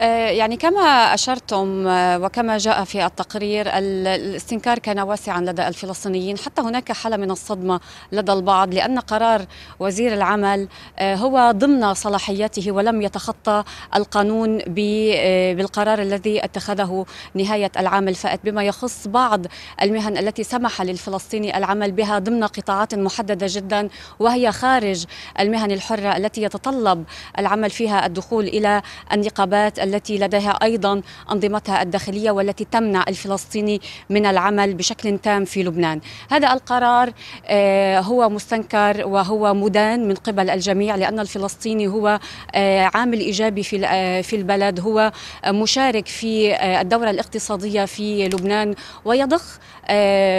آه، يعني كما أشرتم آه، وكما جاء في التقرير الاستنكار كان واسعا لدى الفلسطينيين حتى هناك حالة من الصدمة لدى البعض لأن قرار وزير العمل آه، هو ضمن صلاحياته ولم يتخطى القانون بالقرار الذي اتخذه نهاية العام الفائت بما يخص بعض المهن التي سمح للفلسطيني العمل بها ضمن قطاعات محددة جدا وهي خارج المهن الحرة التي يتطلب العمل فيها الدخول إلى النقابات التي لديها أيضا أنظمتها الداخلية والتي تمنع الفلسطيني من العمل بشكل تام في لبنان هذا القرار آه، هو مستنكر وهو مدان من قبل الجميع لأن الفلسطيني هو آه، عامل إيجابي في آه، في البلد هو مشارك في الدورة الاقتصادية في لبنان ويضخ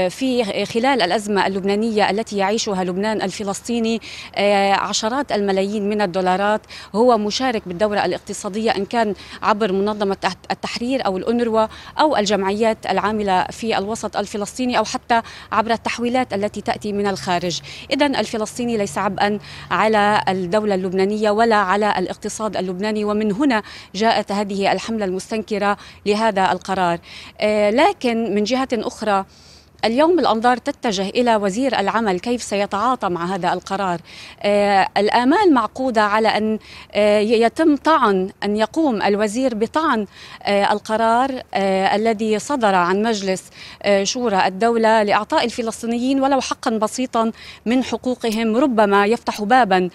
في خلال الأزمة اللبنانية التي يعيشها لبنان الفلسطيني عشرات الملايين من الدولارات هو مشارك بالدورة الاقتصادية إن كان عبر منظمة التحرير أو الأنروا أو الجمعيات العاملة في الوسط الفلسطيني أو حتى عبر التحويلات التي تأتي من الخارج إذا الفلسطيني ليس عبئا على الدولة اللبنانية ولا على الاقتصاد اللبناني ومن هنا جاءت هذه الحملة المستنكرة لهذا القرار آه، لكن من جهة أخرى اليوم الأنظار تتجه إلى وزير العمل كيف سيتعاطى مع هذا القرار آه، الآمال معقودة على أن آه، يتم طعن أن يقوم الوزير بطعن آه، القرار الذي صدر عن مجلس شورى الدولة لإعطاء الفلسطينيين ولو حقا بسيطا من حقوقهم ربما يفتح بابا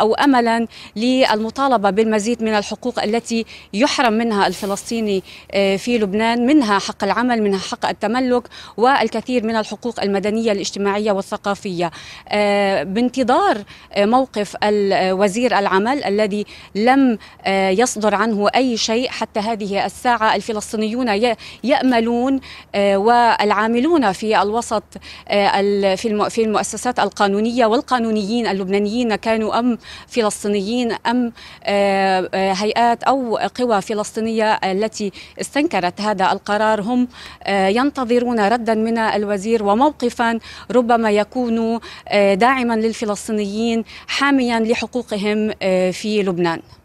أو أملا للمطالبة بالمزيد من الحقوق التي يحرم منها الفلسطيني في لبنان منها حق العمل منها حق التملك والكثير من الحقوق المدنية الاجتماعية والثقافية آه، بانتظار آه، موقف وزير العمل الذي لم آه، يصدر عنه أي شيء حتى هذه الساعة الفلسطينيون يأملون والعاملون في الوسط في المؤسسات القانونية والقانونيين اللبنانيين كانوا أم فلسطينيين أم هيئات أو قوى فلسطينية التي استنكرت هذا القرار هم ينتظرون ردا من الوزير وموقفا ربما يكون آه، داعما للفلسطينيين حاميا لحقوقهم آه، في لبنان